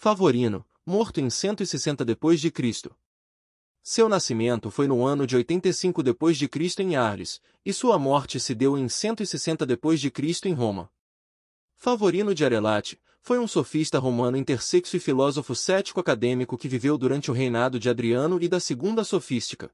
Favorino, morto em 160 depois de Cristo. Seu nascimento foi no ano de 85 depois de Cristo em Arles, e sua morte se deu em 160 depois de Cristo em Roma. Favorino de Arelate foi um sofista romano intersexo e filósofo cético acadêmico que viveu durante o reinado de Adriano e da Segunda Sofística.